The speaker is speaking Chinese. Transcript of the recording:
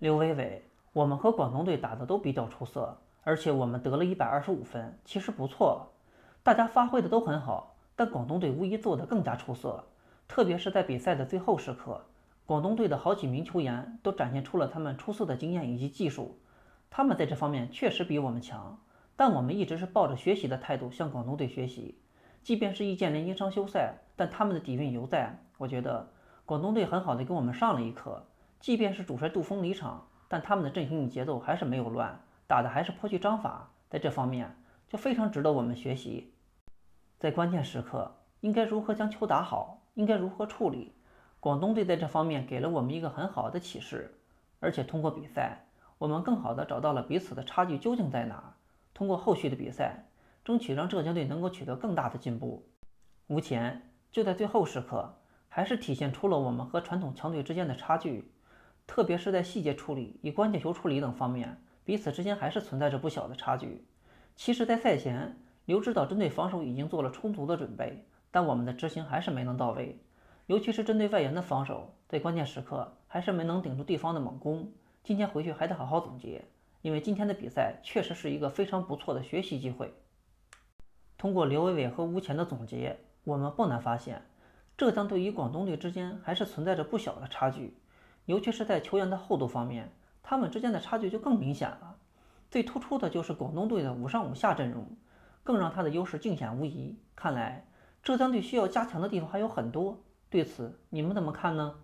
刘伟伟，我们和广东队打得都比较出色，而且我们得了一百二十五分，其实不错大家发挥的都很好，但广东队无疑做得更加出色。特别是在比赛的最后时刻，广东队的好几名球员都展现出了他们出色的经验以及技术，他们在这方面确实比我们强。但我们一直是抱着学习的态度向广东队学习。即便是易建联因伤休赛，但他们的底蕴犹在。我觉得广东队很好地给我们上了一课。即便是主帅杜峰离场，但他们的阵型与节奏还是没有乱，打的还是颇具章法，在这方面就非常值得我们学习。在关键时刻，应该如何将球打好，应该如何处理，广东队在这方面给了我们一个很好的启示。而且通过比赛，我们更好的找到了彼此的差距究竟在哪。通过后续的比赛，争取让浙江队能够取得更大的进步。目前就在最后时刻，还是体现出了我们和传统强队之间的差距。特别是在细节处理、与关键球处理等方面，彼此之间还是存在着不小的差距。其实，在赛前，刘指导针对防守已经做了充足的准备，但我们的执行还是没能到位。尤其是针对外援的防守，在关键时刻还是没能顶住对方的猛攻。今天回去还得好好总结，因为今天的比赛确实是一个非常不错的学习机会。通过刘伟伟和吴前的总结，我们不难发现，浙江队与广东队之间还是存在着不小的差距。尤其是在球员的厚度方面，他们之间的差距就更明显了。最突出的就是广东队的五上五下阵容，更让他的优势尽显无疑。看来浙江队需要加强的地方还有很多，对此你们怎么看呢？